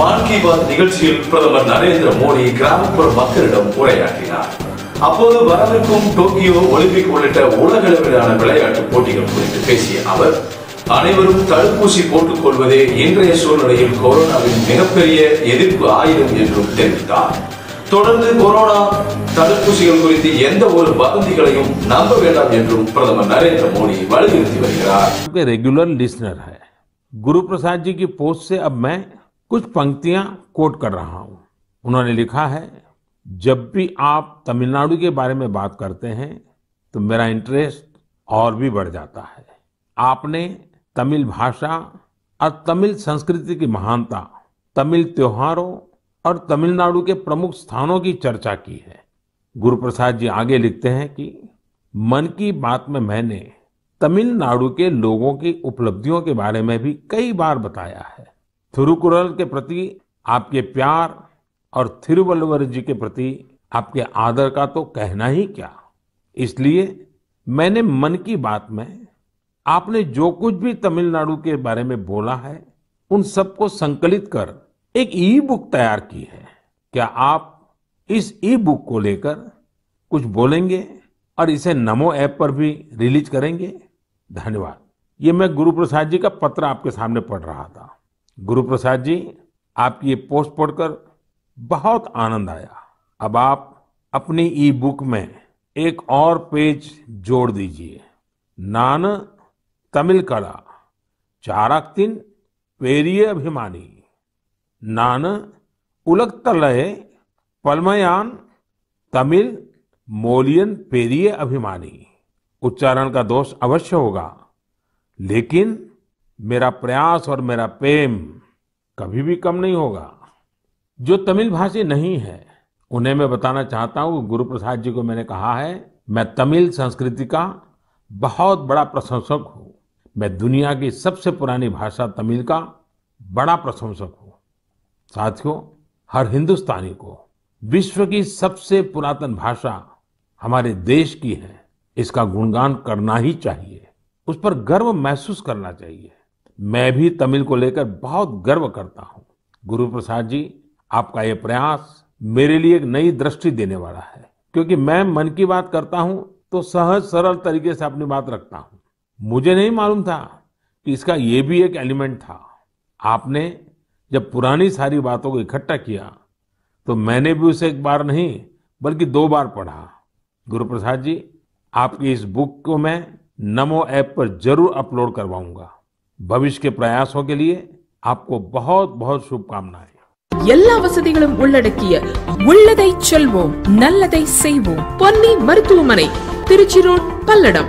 மான் கி பாத் நிகழ்ச்சியில் பிரதமர் நரேந்திர மோடி கிராமப்புற மக்களிடம் உரையாற்றினார் அப்போது வரவிருக்கும் டோக்கியோ ஒலிம்பிக் உள்ளிட்ட உலகளவிலான விளையாட்டு போட்டிகள் குறித்து பேசிய அவர் அனைவரும் தடுப்பூசி போட்டுக் கொள்வதே இன்றைய சூழ்நிலையில் கொரோனாவின் மிகப்பெரிய எதிர்ப்பு ஆயுதம் என்றும் தெரிவித்தார் தொடர்ந்து கொரோனா தடுப்பூசிகள் குறித்து எந்த ஒரு வதந்திகளையும் நம்ப வேண்டாம் என்றும் பிரதமர் நரேந்திர மோடி வலியுறுத்தி வருகிறார் ரெகுலர் लिसनर है गुरु प्रसाद जी की पोस्ट से कुछ पंक्तियां कोट कर रहा हूं उन्होंने लिखा है जब भी आप तमिलनाडु के बारे में बात करते हैं तो मेरा इंटरेस्ट और भी बढ़ जाता है आपने तमिल भाषा और तमिल संस्कृति की महानता तमिल त्योहारों और तमिलनाडु के प्रमुख स्थानों की चर्चा की है गुरु प्रसाद जी आगे लिखते हैं कि मन की बात में मैंने तमिलनाडु के लोगों की उपलब्धियों के बारे में भी कई बार बताया है थिरुकुरल के प्रति आपके प्यार और थिरुवल्लुवर जी के प्रति आपके आदर का तो कहना ही क्या इसलिए मैंने मन की बात में आपने जो कुछ भी तमिलनाडु के बारे में बोला है उन सबको संकलित कर एक ई बुक तैयार की है क्या आप इस ई बुक को लेकर कुछ बोलेंगे और इसे नमो ऐप पर भी रिलीज करेंगे धन्यवाद ये मैं गुरु प्रसाद जी का पत्र आपके सामने पढ़ रहा था गुरु प्रसाद जी आपकी ये पोस्ट पढ़कर बहुत आनंद आया अब आप अपनी ई बुक में एक और पेज जोड़ दीजिए नान तमिल कला चाराक्तिन पेरिय अभिमानी नान उलगतलय पलमयान तमिल मोलियन पेरिय अभिमानी उच्चारण का दोष अवश्य होगा लेकिन मेरा प्रयास और मेरा प्रेम कभी भी कम नहीं होगा जो तमिल भाषी नहीं है उन्हें मैं बताना चाहता हूं गुरु प्रसाद जी को मैंने कहा है मैं तमिल संस्कृति का बहुत बड़ा प्रशंसक हूं मैं दुनिया की सबसे पुरानी भाषा तमिल का बड़ा प्रशंसक हूं साथियों हर हिंदुस्तानी को विश्व की सबसे पुरातन भाषा हमारे देश की है इसका गुणगान करना ही चाहिए उस पर गर्व महसूस करना चाहिए मैं भी तमिल को लेकर बहुत गर्व करता हूँ गुरु प्रसाद जी आपका ये प्रयास मेरे लिए एक नई दृष्टि देने वाला है क्योंकि मैं मन की बात करता हूँ तो सहज सरल तरीके से अपनी बात रखता हूँ मुझे नहीं मालूम था कि इसका ये भी एक एलिमेंट था आपने जब पुरानी सारी बातों को इकट्ठा किया तो मैंने भी उसे एक बार नहीं बल्कि दो बार पढ़ा गुरु प्रसाद जी आपकी इस बुक को मैं नमो ऐप पर जरूर अपलोड करवाऊंगा ಭವಿಷ್ಯ के ಪ್ರಯಾಸों के लिए आपको बहुत बहुत शुभकामनाएं எல்லா வசதிகளும் உள்ளடக்கிய உள்ளதை செல்வோம் நல்லதை செய்வோம் பொன்னி மருத்துவமனை திருச்சி ரோட் பல்லடம்